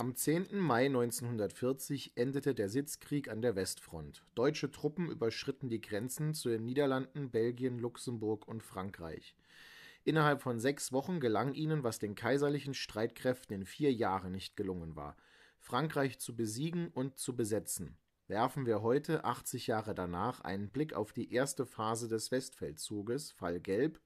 Am 10. Mai 1940 endete der Sitzkrieg an der Westfront, deutsche Truppen überschritten die Grenzen zu den Niederlanden, Belgien, Luxemburg und Frankreich. Innerhalb von sechs Wochen gelang ihnen, was den kaiserlichen Streitkräften in vier Jahren nicht gelungen war: Frankreich zu besiegen und zu besetzen. Werfen wir heute, 80 Jahre danach, einen Blick auf die erste Phase des Westfeldzuges (Fall Gelb)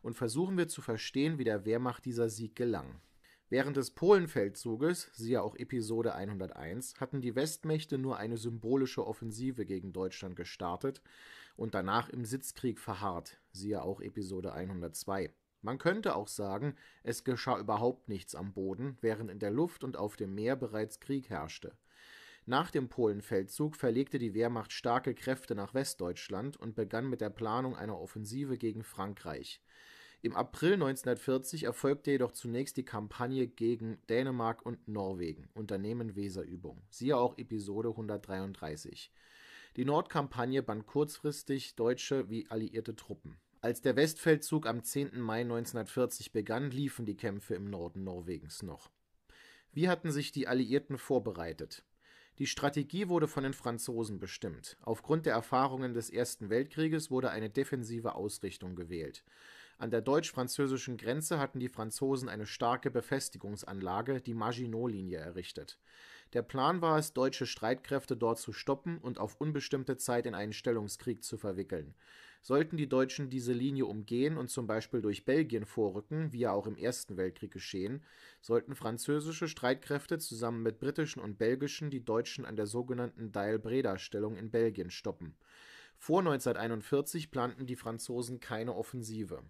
und versuchen wir zu verstehen, wie der Wehrmacht dieser Sieg gelang Während des Polenfeldzuges (siehe auch Episode 101) hatten die Westmächte nur eine symbolische Offensive gegen Deutschland gestartet und danach im Sitzkrieg verharrt (siehe auch Episode 102). Man könnte auch sagen, es geschah überhaupt nichts am Boden, während in der Luft und auf dem Meer bereits Krieg herrschte. Nach dem Polenfeldzug verlegte die Wehrmacht starke Kräfte nach Westdeutschland und begann mit der Planung einer Offensive gegen Frankreich im April 1940 erfolgte jedoch zunächst die Kampagne gegen Dänemark und Norwegen (Unternehmen Weserübung, siehe auch Episode 133). Die Nordkampagne band kurzfristig deutsche wie alliierte Truppen. Als der Westfeldzug am 10. Mai 1940 begann, liefen die Kämpfe im Norden Norwegens noch. Wie hatten sich die Alliierten vorbereitet? Die Strategie wurde von den Franzosen bestimmt. Aufgrund der Erfahrungen des Ersten Weltkrieges wurde eine defensive Ausrichtung gewählt an der deutsch-französischen Grenze hatten die Franzosen eine starke Befestigungsanlage, die Maginot-Linie, errichtet. Der Plan war es, deutsche Streitkräfte dort zu stoppen und auf unbestimmte Zeit in einen Stellungskrieg zu verwickeln. Sollten die Deutschen diese Linie umgehen und zum Beispiel durch Belgien vorrücken, wie ja auch im Ersten Weltkrieg geschehen, sollten französische Streitkräfte zusammen mit britischen und belgischen die Deutschen an der sogenannten dail breda stellung in Belgien stoppen. Vor 1941 planten die Franzosen keine Offensive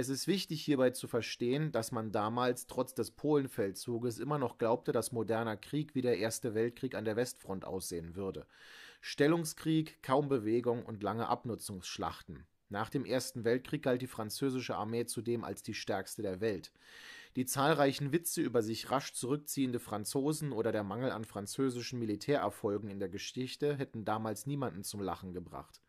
es ist wichtig hierbei zu verstehen, dass man damals trotz des Polenfeldzuges immer noch glaubte, dass moderner Krieg wie der Erste Weltkrieg an der Westfront aussehen würde. Stellungskrieg, kaum Bewegung und lange Abnutzungsschlachten. Nach dem Ersten Weltkrieg galt die französische Armee zudem als die stärkste der Welt. Die zahlreichen Witze über sich rasch zurückziehende Franzosen oder der Mangel an französischen Militärerfolgen in der Geschichte hätten damals niemanden zum Lachen gebracht.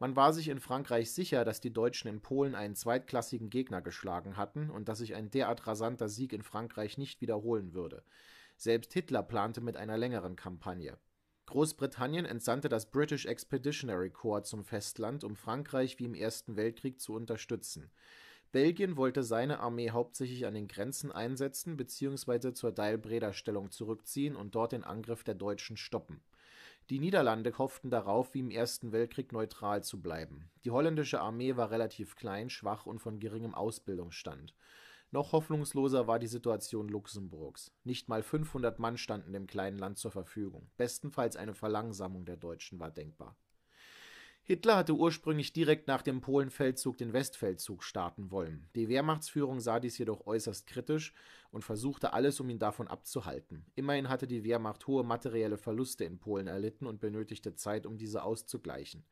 Man war sich in Frankreich sicher, dass die Deutschen in Polen einen zweitklassigen Gegner geschlagen hatten und dass sich ein derart rasanter Sieg in Frankreich nicht wiederholen würde. Selbst Hitler plante mit einer längeren Kampagne. Großbritannien entsandte das British Expeditionary Corps zum Festland, um Frankreich wie im Ersten Weltkrieg zu unterstützen. Belgien wollte seine Armee hauptsächlich an den Grenzen einsetzen bzw. zur Dheilbreder Stellung zurückziehen und dort den Angriff der Deutschen stoppen die Niederlande hofften darauf, wie im Ersten Weltkrieg neutral zu bleiben. Die holländische Armee war relativ klein, schwach und von geringem Ausbildungsstand. Noch hoffnungsloser war die Situation Luxemburgs. Nicht mal 500 Mann standen dem kleinen Land zur Verfügung; bestenfalls eine Verlangsamung der Deutschen war denkbar Hitler hatte ursprünglich direkt nach dem Polenfeldzug den Westfeldzug starten wollen. Die Wehrmachtsführung sah dies jedoch äußerst kritisch und versuchte alles, um ihn davon abzuhalten. Immerhin hatte die Wehrmacht hohe materielle Verluste in Polen erlitten und benötigte Zeit, um diese auszugleichen.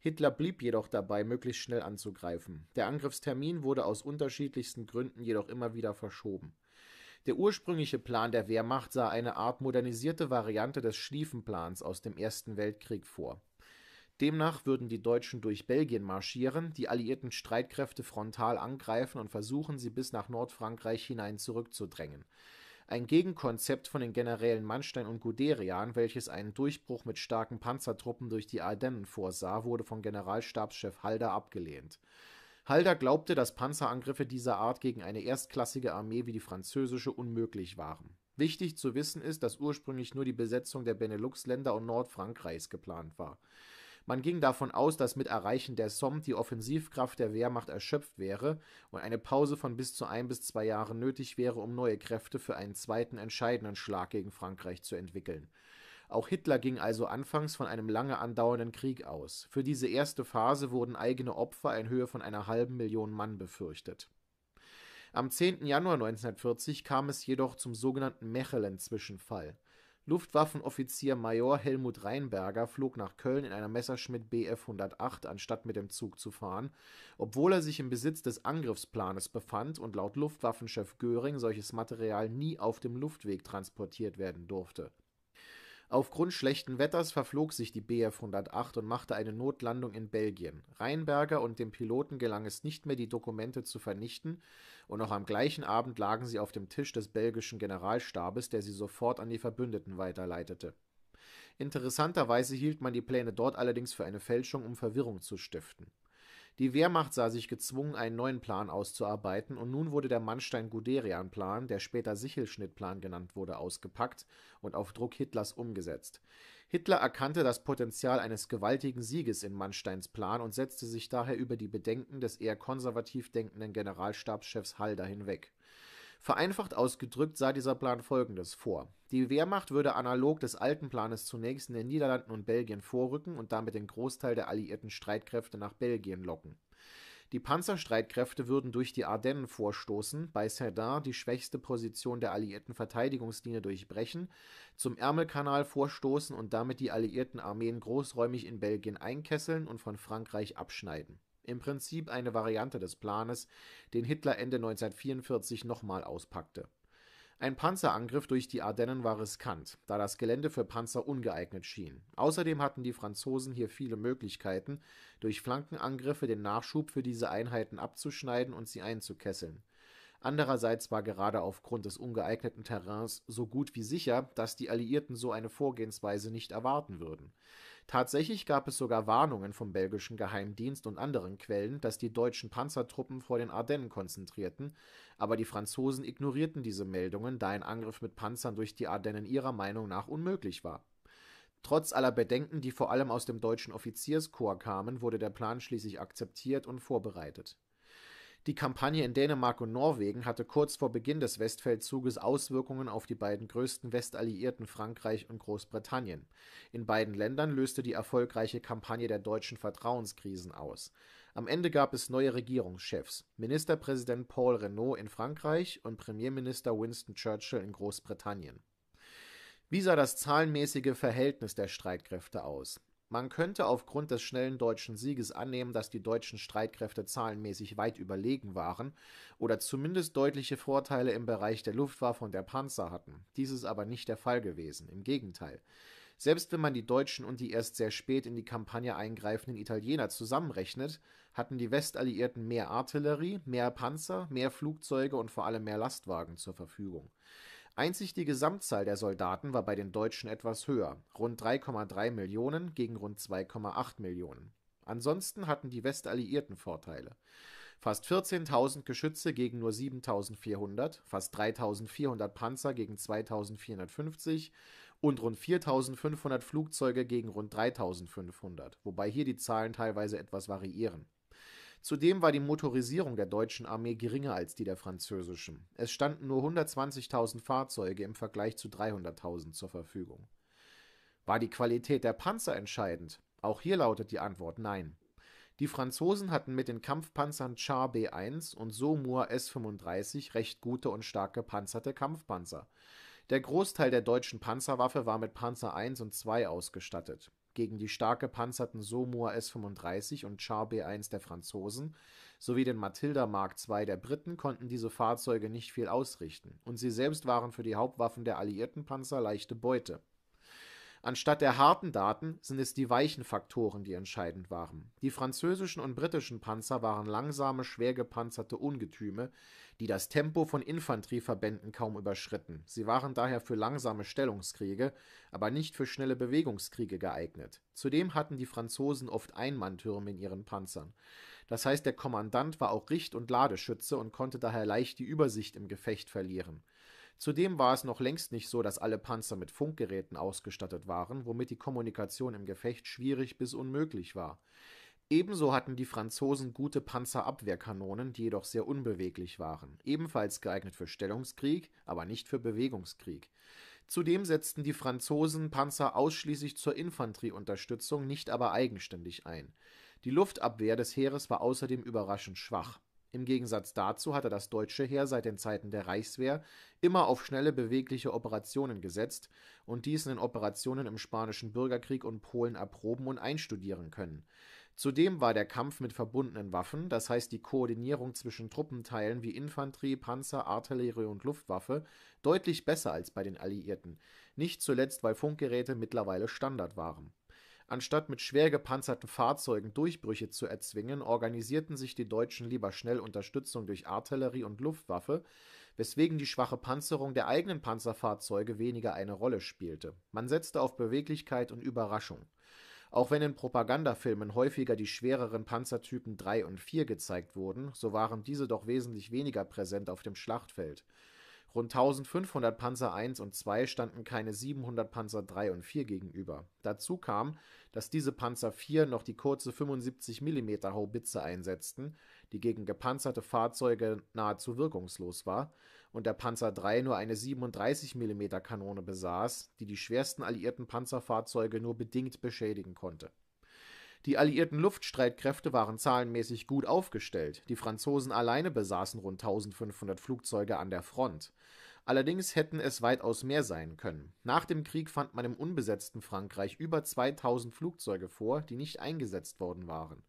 Hitler blieb jedoch dabei, möglichst schnell anzugreifen. Der Angriffstermin wurde aus unterschiedlichsten Gründen jedoch immer wieder verschoben. Der ursprüngliche Plan der Wehrmacht sah eine Art modernisierte Variante des Schlieffenplans aus dem Ersten Weltkrieg vor Demnach würden die Deutschen durch Belgien marschieren, die alliierten Streitkräfte frontal angreifen und versuchen, sie bis nach Nordfrankreich hinein zurückzudrängen. Ein Gegenkonzept von den Generälen Manstein und Guderian, welches einen Durchbruch mit starken Panzertruppen durch die Ardennen vorsah, wurde von Generalstabschef Halder abgelehnt. Halder glaubte, dass Panzerangriffe dieser Art gegen eine erstklassige Armee wie die französische unmöglich waren. Wichtig zu wissen ist, dass ursprünglich nur die Besetzung der Benelux-Länder und Nordfrankreichs geplant war man ging davon aus, dass mit Erreichen der Somme die Offensivkraft der Wehrmacht erschöpft wäre und eine Pause von bis zu ein bis zwei Jahren nötig wäre, um neue Kräfte für einen zweiten entscheidenden Schlag gegen Frankreich zu entwickeln. Auch Hitler ging also anfangs von einem lange andauernden Krieg aus. Für diese erste Phase wurden eigene Opfer in Höhe von einer halben Million Mann befürchtet. Am 10. Januar 1940 kam es jedoch zum sogenannten Mechelen-Zwischenfall Luftwaffenoffizier Major Helmut Reinberger flog nach Köln in einer Messerschmitt Bf 108, anstatt mit dem Zug zu fahren, obwohl er sich im Besitz des Angriffsplanes befand und laut Luftwaffenchef Göring solches Material nie auf dem Luftweg transportiert werden durfte. Aufgrund schlechten Wetters verflog sich die Bf 108 und machte eine Notlandung in Belgien. Reinberger und dem Piloten gelang es nicht mehr, die Dokumente zu vernichten und noch am gleichen Abend lagen sie auf dem Tisch des belgischen Generalstabes, der sie sofort an die Verbündeten weiterleitete. Interessanterweise hielt man die Pläne dort allerdings für eine Fälschung, um Verwirrung zu stiften. Die Wehrmacht sah sich gezwungen, einen neuen Plan auszuarbeiten, und nun wurde der Mannstein-Guderian-Plan, der später Sichelschnitt-Plan genannt wurde, ausgepackt und auf Druck Hitlers umgesetzt. Hitler erkannte das Potenzial eines gewaltigen Sieges in Mannsteins Plan und setzte sich daher über die Bedenken des eher konservativ denkenden Generalstabschefs Halder hinweg. Vereinfacht ausgedrückt sah dieser Plan Folgendes vor: Die Wehrmacht würde analog des alten Planes zunächst in den Niederlanden und Belgien vorrücken und damit den Großteil der alliierten Streitkräfte nach Belgien locken die Panzerstreitkräfte würden durch die Ardennen vorstoßen, bei Sedan die schwächste Position der alliierten Verteidigungslinie durchbrechen, zum Ärmelkanal vorstoßen und damit die alliierten Armeen großräumig in Belgien einkesseln und von Frankreich abschneiden. Im Prinzip eine Variante des Planes, den Hitler Ende 1944 nochmal auspackte ein Panzerangriff durch die Ardennen war riskant, da das Gelände für Panzer ungeeignet schien. Außerdem hatten die Franzosen hier viele Möglichkeiten, durch Flankenangriffe den Nachschub für diese Einheiten abzuschneiden und sie einzukesseln Andererseits war gerade aufgrund des ungeeigneten Terrains so gut wie sicher, dass die Alliierten so eine Vorgehensweise nicht erwarten würden. Tatsächlich gab es sogar Warnungen vom belgischen Geheimdienst und anderen Quellen, dass die deutschen Panzertruppen vor den Ardennen konzentrierten, aber die Franzosen ignorierten diese Meldungen, da ein Angriff mit Panzern durch die Ardennen ihrer Meinung nach unmöglich war. Trotz aller Bedenken, die vor allem aus dem deutschen Offizierskorps kamen, wurde der Plan schließlich akzeptiert und vorbereitet die Kampagne in Dänemark und Norwegen hatte kurz vor Beginn des Westfeldzuges Auswirkungen auf die beiden größten Westalliierten Frankreich und Großbritannien. In beiden Ländern löste die erfolgreiche Kampagne der deutschen Vertrauenskrisen aus. Am Ende gab es neue Regierungschefs: Ministerpräsident Paul Reynaud in Frankreich und Premierminister Winston Churchill in Großbritannien. Wie sah das zahlenmäßige Verhältnis der Streitkräfte aus? Man könnte aufgrund des schnellen deutschen Sieges annehmen, dass die deutschen Streitkräfte zahlenmäßig weit überlegen waren oder zumindest deutliche Vorteile im Bereich der Luftwaffe und der Panzer hatten. Dies ist aber nicht der Fall gewesen, im Gegenteil. Selbst wenn man die Deutschen und die erst sehr spät in die Kampagne eingreifenden Italiener zusammenrechnet, hatten die Westalliierten mehr Artillerie, mehr Panzer, mehr Flugzeuge und vor allem mehr Lastwagen zur Verfügung. Einzig die Gesamtzahl der Soldaten war bei den Deutschen etwas höher, rund 3,3 Millionen gegen rund 2,8 Millionen. Ansonsten hatten die Westalliierten Vorteile: fast 14.000 Geschütze gegen nur 7.400, fast 3.400 Panzer gegen 2.450 und rund 4.500 Flugzeuge gegen rund 3.500, wobei hier die Zahlen teilweise etwas variieren Zudem war die Motorisierung der deutschen Armee geringer als die der französischen. Es standen nur 120.000 Fahrzeuge im Vergleich zu 300.000 zur Verfügung. War die Qualität der Panzer entscheidend? Auch hier lautet die Antwort nein. Die Franzosen hatten mit den Kampfpanzern Char B1 und Somur S35 recht gute und stark gepanzerte Kampfpanzer. Der Großteil der deutschen Panzerwaffe war mit Panzer I und II ausgestattet gegen die stark gepanzerten Somoor S-35 und Char B1 der Franzosen sowie den Matilda Mark II der Briten konnten diese Fahrzeuge nicht viel ausrichten, und sie selbst waren für die Hauptwaffen der alliierten Panzer leichte Beute. Anstatt der harten Daten sind es die weichen Faktoren, die entscheidend waren. Die französischen und britischen Panzer waren langsame, schwer gepanzerte Ungetüme, die das Tempo von Infanterieverbänden kaum überschritten. Sie waren daher für langsame Stellungskriege, aber nicht für schnelle Bewegungskriege geeignet. Zudem hatten die Franzosen oft Einmanntürme in ihren Panzern. Das heißt, der Kommandant war auch Richt- und Ladeschütze und konnte daher leicht die Übersicht im Gefecht verlieren. Zudem war es noch längst nicht so, dass alle Panzer mit Funkgeräten ausgestattet waren, womit die Kommunikation im Gefecht schwierig bis unmöglich war. Ebenso hatten die Franzosen gute Panzerabwehrkanonen, die jedoch sehr unbeweglich waren, ebenfalls geeignet für Stellungskrieg, aber nicht für Bewegungskrieg. Zudem setzten die Franzosen Panzer ausschließlich zur Infanterieunterstützung, nicht aber eigenständig ein. Die Luftabwehr des Heeres war außerdem überraschend schwach. Im Gegensatz dazu hatte das deutsche Heer seit den Zeiten der Reichswehr immer auf schnelle, bewegliche Operationen gesetzt und diesen in Operationen im Spanischen Bürgerkrieg und Polen erproben und einstudieren können. Zudem war der Kampf mit verbundenen Waffen, das heißt die Koordinierung zwischen Truppenteilen wie Infanterie, Panzer, Artillerie und Luftwaffe, deutlich besser als bei den Alliierten, nicht zuletzt weil Funkgeräte mittlerweile Standard waren. Anstatt mit schwer gepanzerten Fahrzeugen Durchbrüche zu erzwingen, organisierten sich die Deutschen lieber schnell Unterstützung durch Artillerie und Luftwaffe, weswegen die schwache Panzerung der eigenen Panzerfahrzeuge weniger eine Rolle spielte. Man setzte auf Beweglichkeit und Überraschung. Auch wenn in Propagandafilmen häufiger die schwereren Panzertypen 3 und 4 gezeigt wurden, so waren diese doch wesentlich weniger präsent auf dem Schlachtfeld. Rund 1500 Panzer 1 und 2 standen keine 700 Panzer 3 und 4 gegenüber. Dazu kam, dass diese Panzer 4 noch die kurze 75 mm Haubitze einsetzten die gegen gepanzerte Fahrzeuge nahezu wirkungslos war und der Panzer III nur eine 37 mm Kanone besaß, die die schwersten alliierten Panzerfahrzeuge nur bedingt beschädigen konnte. Die alliierten Luftstreitkräfte waren zahlenmäßig gut aufgestellt. Die Franzosen alleine besaßen rund 1500 Flugzeuge an der Front. Allerdings hätten es weitaus mehr sein können. Nach dem Krieg fand man im unbesetzten Frankreich über 2000 Flugzeuge vor, die nicht eingesetzt worden waren.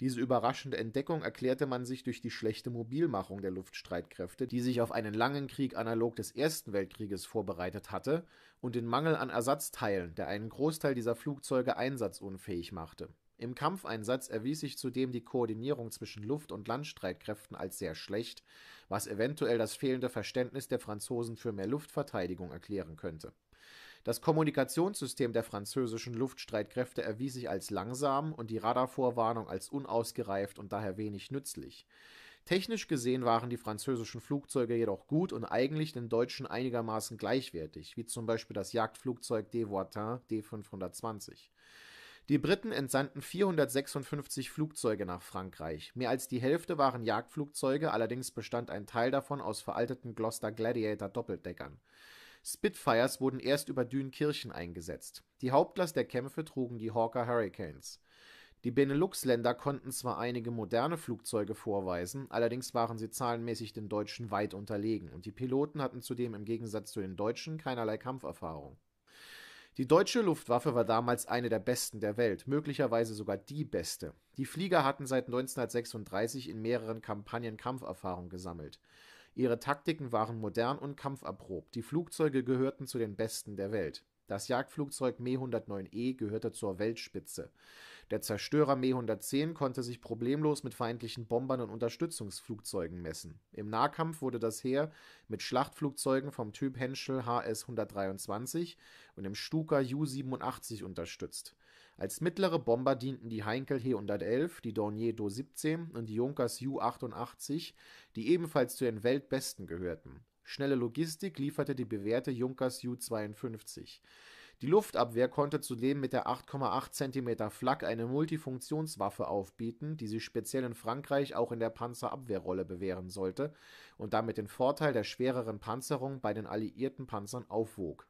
Diese überraschende Entdeckung erklärte man sich durch die schlechte Mobilmachung der Luftstreitkräfte, die sich auf einen langen Krieg analog des Ersten Weltkrieges vorbereitet hatte, und den Mangel an Ersatzteilen, der einen Großteil dieser Flugzeuge einsatzunfähig machte. Im Kampfeinsatz erwies sich zudem die Koordinierung zwischen Luft- und Landstreitkräften als sehr schlecht, was eventuell das fehlende Verständnis der Franzosen für mehr Luftverteidigung erklären könnte das Kommunikationssystem der französischen Luftstreitkräfte erwies sich als langsam und die Radarvorwarnung als unausgereift und daher wenig nützlich. Technisch gesehen waren die französischen Flugzeuge jedoch gut und eigentlich den deutschen einigermaßen gleichwertig, wie zum Beispiel das Jagdflugzeug Devoitin D520. Die Briten entsandten 456 Flugzeuge nach Frankreich. Mehr als die Hälfte waren Jagdflugzeuge, allerdings bestand ein Teil davon aus veralteten Gloster Gladiator Doppeldeckern. Spitfires wurden erst über Dünkirchen eingesetzt. Die Hauptlast der Kämpfe trugen die Hawker Hurricanes. Die Benelux-Länder konnten zwar einige moderne Flugzeuge vorweisen, allerdings waren sie zahlenmäßig den Deutschen weit unterlegen und die Piloten hatten zudem im Gegensatz zu den Deutschen keinerlei Kampferfahrung. Die deutsche Luftwaffe war damals eine der besten der Welt, möglicherweise sogar die beste. Die Flieger hatten seit 1936 in mehreren Kampagnen Kampferfahrung gesammelt. Ihre Taktiken waren modern und kampferprobt, die Flugzeuge gehörten zu den besten der Welt. Das Jagdflugzeug Me-109E gehörte zur Weltspitze. Der Zerstörer Me-110 konnte sich problemlos mit feindlichen Bombern und Unterstützungsflugzeugen messen. Im Nahkampf wurde das Heer mit Schlachtflugzeugen vom Typ Henschel HS-123 und dem Stuka u 87 unterstützt. Als mittlere Bomber dienten die Heinkel He-111, die Dornier Do-17 und die Junkers Ju-88, die ebenfalls zu den Weltbesten gehörten. Schnelle Logistik lieferte die bewährte Junkers Ju-52. Die Luftabwehr konnte zudem mit der 8,8 cm Flak eine Multifunktionswaffe aufbieten, die sich speziell in Frankreich auch in der Panzerabwehrrolle bewähren sollte und damit den Vorteil der schwereren Panzerung bei den alliierten Panzern aufwog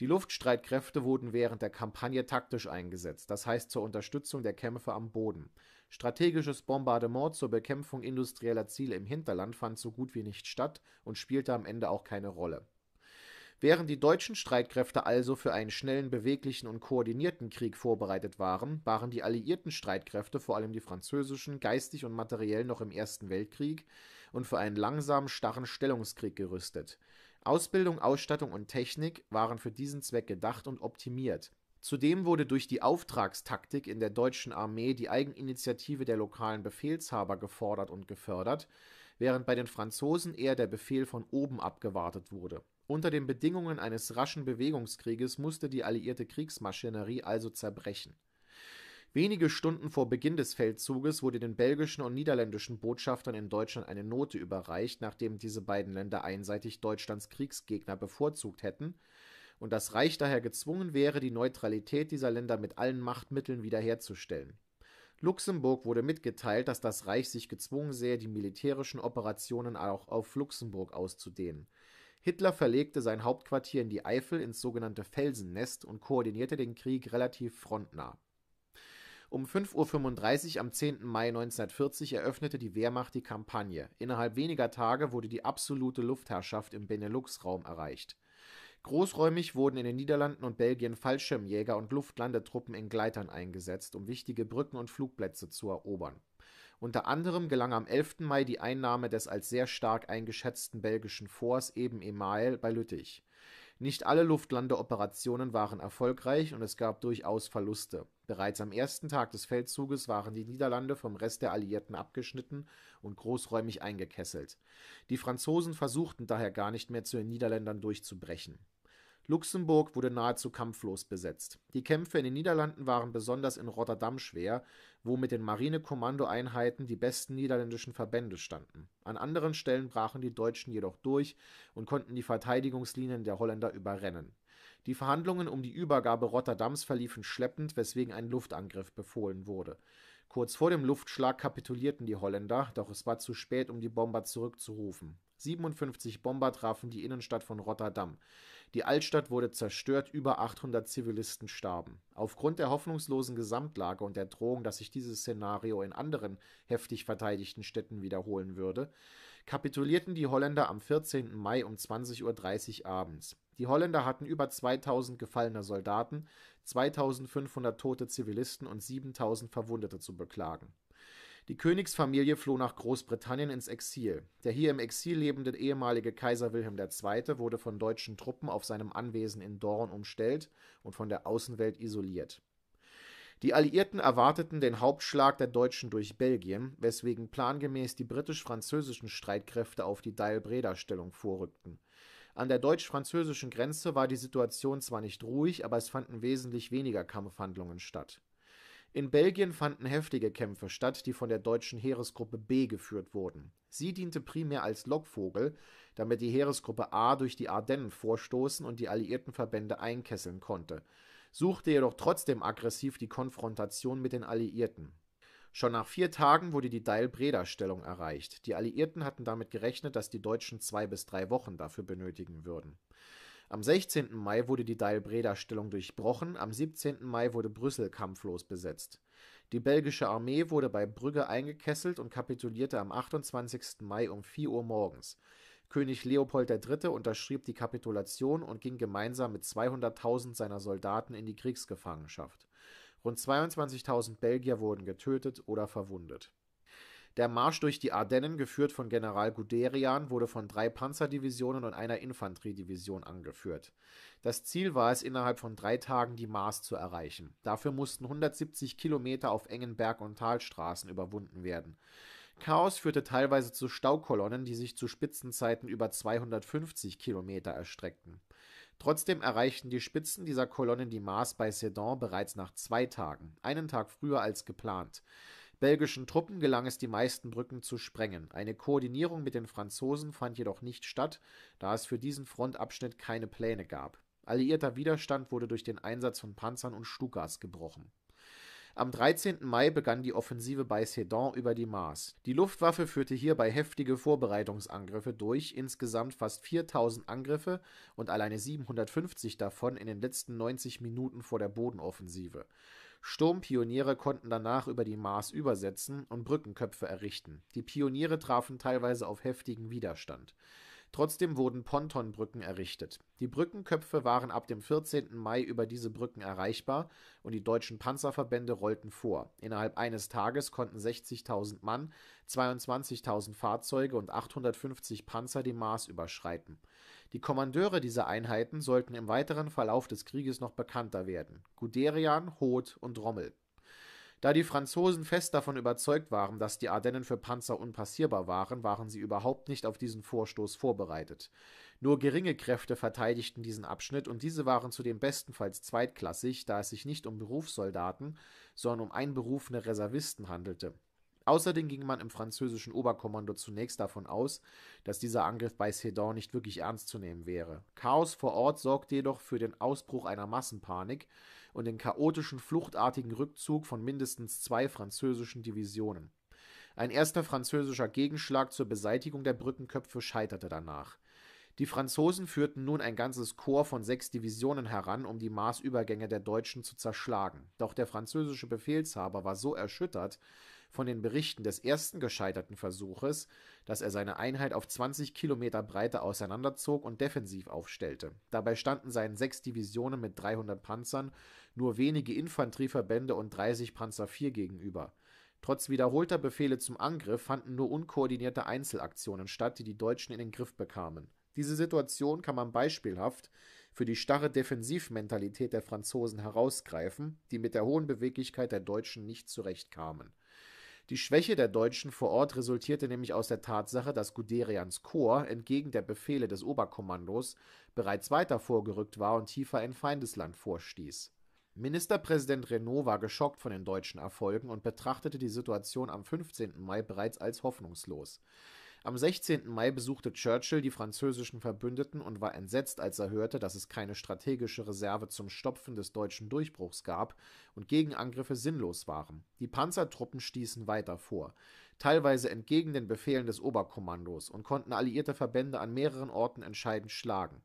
die Luftstreitkräfte wurden während der Kampagne taktisch eingesetzt, das heißt zur Unterstützung der Kämpfe am Boden. Strategisches Bombardement zur Bekämpfung industrieller Ziele im Hinterland fand so gut wie nicht statt und spielte am Ende auch keine Rolle. Während die deutschen Streitkräfte also für einen schnellen, beweglichen und koordinierten Krieg vorbereitet waren, waren die alliierten Streitkräfte, vor allem die französischen, geistig und materiell noch im Ersten Weltkrieg und für einen langsamen, starren Stellungskrieg gerüstet. Ausbildung, Ausstattung und Technik waren für diesen Zweck gedacht und optimiert. Zudem wurde durch die Auftragstaktik in der deutschen Armee die Eigeninitiative der lokalen Befehlshaber gefordert und gefördert, während bei den Franzosen eher der Befehl von oben abgewartet wurde. Unter den Bedingungen eines raschen Bewegungskrieges musste die alliierte Kriegsmaschinerie also zerbrechen Wenige Stunden vor Beginn des Feldzuges wurde den belgischen und niederländischen Botschaftern in Deutschland eine Note überreicht, nachdem diese beiden Länder einseitig Deutschlands Kriegsgegner bevorzugt hätten und das Reich daher gezwungen wäre, die Neutralität dieser Länder mit allen Machtmitteln wiederherzustellen. Luxemburg wurde mitgeteilt, dass das Reich sich gezwungen sähe, die militärischen Operationen auch auf Luxemburg auszudehnen. Hitler verlegte sein Hauptquartier in die Eifel ins sogenannte Felsennest und koordinierte den Krieg relativ frontnah um 5.35 Uhr am 10. Mai 1940 eröffnete die Wehrmacht die Kampagne. Innerhalb weniger Tage wurde die absolute Luftherrschaft im Benelux-Raum erreicht. Großräumig wurden in den Niederlanden und Belgien Fallschirmjäger und Luftlandetruppen in Gleitern eingesetzt, um wichtige Brücken und Flugplätze zu erobern. Unter anderem gelang am 11. Mai die Einnahme des als sehr stark eingeschätzten belgischen Forts eben Emael bei Lüttich. Nicht alle Luftlandeoperationen waren erfolgreich und es gab durchaus Verluste. Bereits am ersten Tag des Feldzuges waren die Niederlande vom Rest der Alliierten abgeschnitten und großräumig eingekesselt. Die Franzosen versuchten daher gar nicht mehr zu den Niederländern durchzubrechen. Luxemburg wurde nahezu kampflos besetzt. Die Kämpfe in den Niederlanden waren besonders in Rotterdam schwer, wo mit den Marinekommandoeinheiten die besten niederländischen Verbände standen. An anderen Stellen brachen die Deutschen jedoch durch und konnten die Verteidigungslinien der Holländer überrennen. Die Verhandlungen um die Übergabe Rotterdams verliefen schleppend, weswegen ein Luftangriff befohlen wurde. Kurz vor dem Luftschlag kapitulierten die Holländer, doch es war zu spät, um die Bomber zurückzurufen 57 Bomber trafen die Innenstadt von Rotterdam. Die Altstadt wurde zerstört, über 800 Zivilisten starben. Aufgrund der hoffnungslosen Gesamtlage und der Drohung, dass sich dieses Szenario in anderen heftig verteidigten Städten wiederholen würde, kapitulierten die Holländer am 14. Mai um 20.30 Uhr abends. Die Holländer hatten über 2000 gefallene Soldaten, 2500 tote Zivilisten und 7000 Verwundete zu beklagen. Die Königsfamilie floh nach Großbritannien ins Exil. Der hier im Exil lebende ehemalige Kaiser Wilhelm II. wurde von deutschen Truppen auf seinem Anwesen in Dorn umstellt und von der Außenwelt isoliert. Die Alliierten erwarteten den Hauptschlag der Deutschen durch Belgien, weswegen plangemäß die britisch-französischen Streitkräfte auf die Diel-Breda-Stellung vorrückten. An der deutsch-französischen Grenze war die Situation zwar nicht ruhig, aber es fanden wesentlich weniger Kampfhandlungen statt in Belgien fanden heftige Kämpfe statt, die von der deutschen Heeresgruppe B geführt wurden. Sie diente primär als Lockvogel, damit die Heeresgruppe A durch die Ardennen vorstoßen und die alliierten Verbände einkesseln konnte, suchte jedoch trotzdem aggressiv die Konfrontation mit den Alliierten. Schon nach vier Tagen wurde die Deil-Breda-Stellung erreicht. Die Alliierten hatten damit gerechnet, dass die Deutschen zwei bis drei Wochen dafür benötigen würden. Am 16. Mai wurde die Deil-Breda-Stellung durchbrochen, am 17. Mai wurde Brüssel kampflos besetzt. Die belgische Armee wurde bei Brügge eingekesselt und kapitulierte am 28. Mai um 4 Uhr morgens. König Leopold III. unterschrieb die Kapitulation und ging gemeinsam mit 200.000 seiner Soldaten in die Kriegsgefangenschaft. Rund 22.000 Belgier wurden getötet oder verwundet der Marsch durch die Ardennen, geführt von General Guderian, wurde von drei Panzerdivisionen und einer Infanteriedivision angeführt. Das Ziel war es, innerhalb von drei Tagen die Mars zu erreichen. Dafür mussten 170 Kilometer auf engen Berg- und Talstraßen überwunden werden. Chaos führte teilweise zu Staukolonnen, die sich zu Spitzenzeiten über 250 Kilometer erstreckten. Trotzdem erreichten die Spitzen dieser Kolonnen die Mars bei Sedan bereits nach zwei Tagen, einen Tag früher als geplant. Belgischen Truppen gelang es, die meisten Brücken zu sprengen. Eine Koordinierung mit den Franzosen fand jedoch nicht statt, da es für diesen Frontabschnitt keine Pläne gab. Alliierter Widerstand wurde durch den Einsatz von Panzern und Stukas gebrochen. Am 13. Mai begann die Offensive bei Sedan über die Maas. Die Luftwaffe führte hierbei heftige Vorbereitungsangriffe durch, insgesamt fast 4000 Angriffe und alleine 750 davon in den letzten 90 Minuten vor der Bodenoffensive. Sturmpioniere konnten danach über die Maas übersetzen und Brückenköpfe errichten. Die Pioniere trafen teilweise auf heftigen Widerstand. Trotzdem wurden Pontonbrücken errichtet. Die Brückenköpfe waren ab dem 14. Mai über diese Brücken erreichbar und die deutschen Panzerverbände rollten vor. Innerhalb eines Tages konnten 60.000 Mann, 22.000 Fahrzeuge und 850 Panzer die Maas überschreiten. Die Kommandeure dieser Einheiten sollten im weiteren Verlauf des Krieges noch bekannter werden: Guderian, Hoth und Rommel da die Franzosen fest davon überzeugt waren, dass die Ardennen für Panzer unpassierbar waren, waren sie überhaupt nicht auf diesen Vorstoß vorbereitet. Nur geringe Kräfte verteidigten diesen Abschnitt und diese waren zudem bestenfalls zweitklassig, da es sich nicht um Berufssoldaten, sondern um einberufene Reservisten handelte. Außerdem ging man im französischen Oberkommando zunächst davon aus, dass dieser Angriff bei Sedan nicht wirklich ernst zu nehmen wäre. Chaos vor Ort sorgte jedoch für den Ausbruch einer Massenpanik, und den chaotischen fluchtartigen Rückzug von mindestens zwei französischen Divisionen. Ein erster französischer Gegenschlag zur Beseitigung der Brückenköpfe scheiterte danach. Die Franzosen führten nun ein ganzes Korps von sechs Divisionen heran, um die Maßübergänge der Deutschen zu zerschlagen. Doch der französische Befehlshaber war so erschüttert, von den Berichten des ersten gescheiterten Versuches, dass er seine Einheit auf 20 Kilometer Breite auseinanderzog und defensiv aufstellte. Dabei standen seinen sechs Divisionen mit 300 Panzern nur wenige Infanterieverbände und 30 Panzer IV gegenüber. Trotz wiederholter Befehle zum Angriff fanden nur unkoordinierte Einzelaktionen statt, die die Deutschen in den Griff bekamen. Diese Situation kann man beispielhaft für die starre Defensivmentalität der Franzosen herausgreifen, die mit der hohen Beweglichkeit der Deutschen nicht zurechtkamen. Die Schwäche der Deutschen vor Ort resultierte nämlich aus der Tatsache, dass Guderians Korps entgegen der Befehle des Oberkommandos bereits weiter vorgerückt war und tiefer in Feindesland vorstieß. Ministerpräsident Renault war geschockt von den deutschen Erfolgen und betrachtete die Situation am 15. Mai bereits als hoffnungslos. Am 16. Mai besuchte Churchill die französischen Verbündeten und war entsetzt, als er hörte, dass es keine strategische Reserve zum Stopfen des deutschen Durchbruchs gab und Gegenangriffe sinnlos waren. Die Panzertruppen stießen weiter vor, teilweise entgegen den Befehlen des Oberkommandos, und konnten alliierte Verbände an mehreren Orten entscheidend schlagen.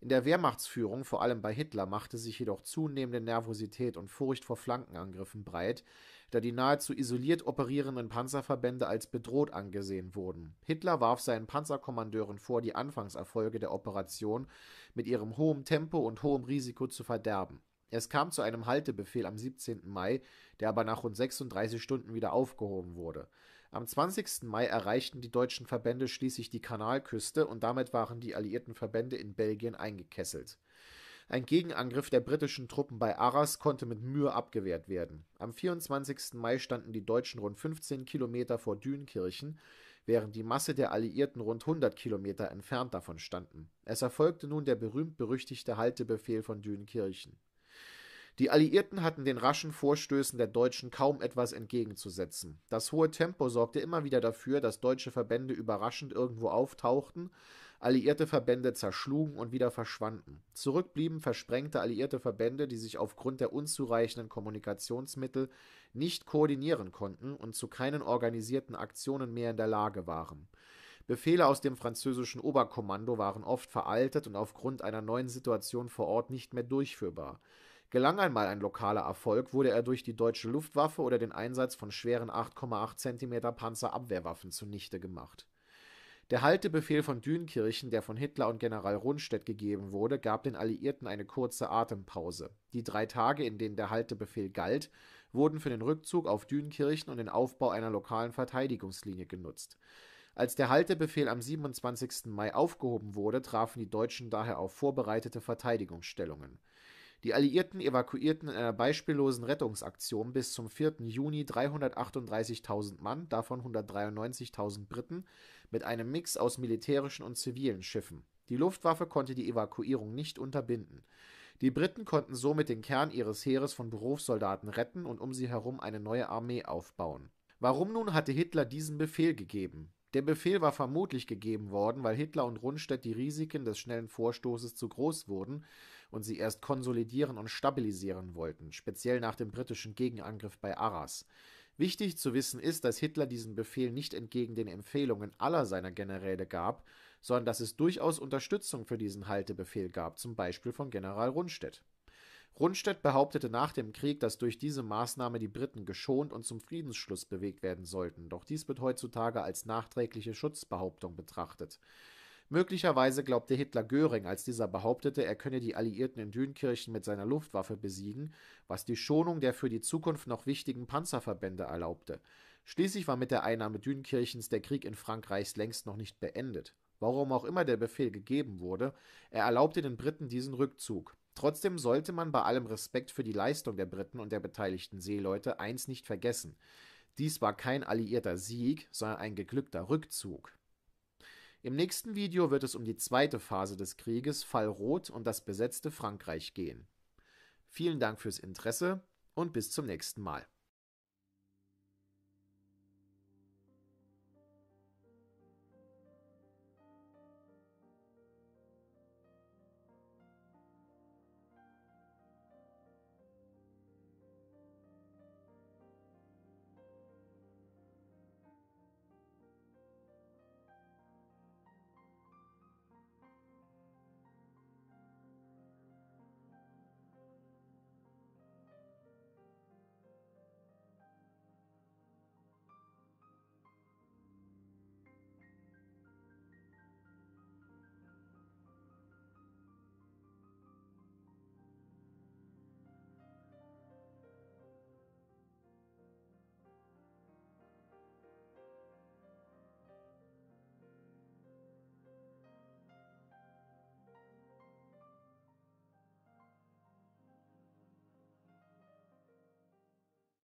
In der Wehrmachtsführung, vor allem bei Hitler, machte sich jedoch zunehmende Nervosität und Furcht vor Flankenangriffen breit, da die nahezu isoliert operierenden Panzerverbände als bedroht angesehen wurden. Hitler warf seinen Panzerkommandeuren vor, die Anfangserfolge der Operation mit ihrem hohen Tempo und hohem Risiko zu verderben. Es kam zu einem Haltebefehl am 17. Mai, der aber nach rund 36 Stunden wieder aufgehoben wurde. Am 20. Mai erreichten die deutschen Verbände schließlich die Kanalküste und damit waren die alliierten Verbände in Belgien eingekesselt. Ein Gegenangriff der britischen Truppen bei Arras konnte mit Mühe abgewehrt werden. Am 24. Mai standen die Deutschen rund 15 Kilometer vor Dünkirchen, während die Masse der Alliierten rund 100 Kilometer entfernt davon standen. Es erfolgte nun der berühmt-berüchtigte Haltebefehl von Dünkirchen. Die Alliierten hatten den raschen Vorstößen der Deutschen kaum etwas entgegenzusetzen. Das hohe Tempo sorgte immer wieder dafür, dass deutsche Verbände überraschend irgendwo auftauchten alliierte Verbände zerschlugen und wieder verschwanden. Zurückblieben versprengte alliierte Verbände, die sich aufgrund der unzureichenden Kommunikationsmittel nicht koordinieren konnten und zu keinen organisierten Aktionen mehr in der Lage waren. Befehle aus dem französischen Oberkommando waren oft veraltet und aufgrund einer neuen Situation vor Ort nicht mehr durchführbar. Gelang einmal ein lokaler Erfolg, wurde er durch die deutsche Luftwaffe oder den Einsatz von schweren 8,8 cm Panzerabwehrwaffen zunichte gemacht der Haltebefehl von Dünkirchen, der von Hitler und General Rundstedt gegeben wurde, gab den Alliierten eine kurze Atempause. Die drei Tage, in denen der Haltebefehl galt, wurden für den Rückzug auf Dünkirchen und den Aufbau einer lokalen Verteidigungslinie genutzt. Als der Haltebefehl am 27. Mai aufgehoben wurde, trafen die Deutschen daher auf vorbereitete Verteidigungsstellungen. Die Alliierten evakuierten in einer beispiellosen Rettungsaktion bis zum 4. Juni 338.000 Mann, davon 193.000 Briten, mit einem Mix aus militärischen und zivilen Schiffen. Die Luftwaffe konnte die Evakuierung nicht unterbinden. Die Briten konnten somit den Kern ihres Heeres von Berufssoldaten retten und um sie herum eine neue Armee aufbauen. Warum nun hatte Hitler diesen Befehl gegeben? Der Befehl war vermutlich gegeben worden, weil Hitler und Rundstedt die Risiken des schnellen Vorstoßes zu groß wurden und sie erst konsolidieren und stabilisieren wollten, speziell nach dem britischen Gegenangriff bei Arras. Wichtig zu wissen ist, dass Hitler diesen Befehl nicht entgegen den Empfehlungen aller seiner Generäle gab, sondern dass es durchaus Unterstützung für diesen Haltebefehl gab, zum Beispiel von General Rundstedt. Rundstedt behauptete nach dem Krieg, dass durch diese Maßnahme die Briten geschont und zum Friedensschluss bewegt werden sollten, doch dies wird heutzutage als nachträgliche Schutzbehauptung betrachtet. Möglicherweise glaubte Hitler Göring, als dieser behauptete, er könne die Alliierten in Dünkirchen mit seiner Luftwaffe besiegen, was die Schonung der für die Zukunft noch wichtigen Panzerverbände erlaubte. Schließlich war mit der Einnahme Dünkirchens der Krieg in Frankreichs längst noch nicht beendet. Warum auch immer der Befehl gegeben wurde, er erlaubte den Briten diesen Rückzug. Trotzdem sollte man bei allem Respekt für die Leistung der Briten und der beteiligten Seeleute eins nicht vergessen. Dies war kein alliierter Sieg, sondern ein geglückter Rückzug. Im nächsten Video wird es um die zweite Phase des Krieges, Fall Rot und das besetzte Frankreich gehen. Vielen Dank fürs Interesse und bis zum nächsten Mal.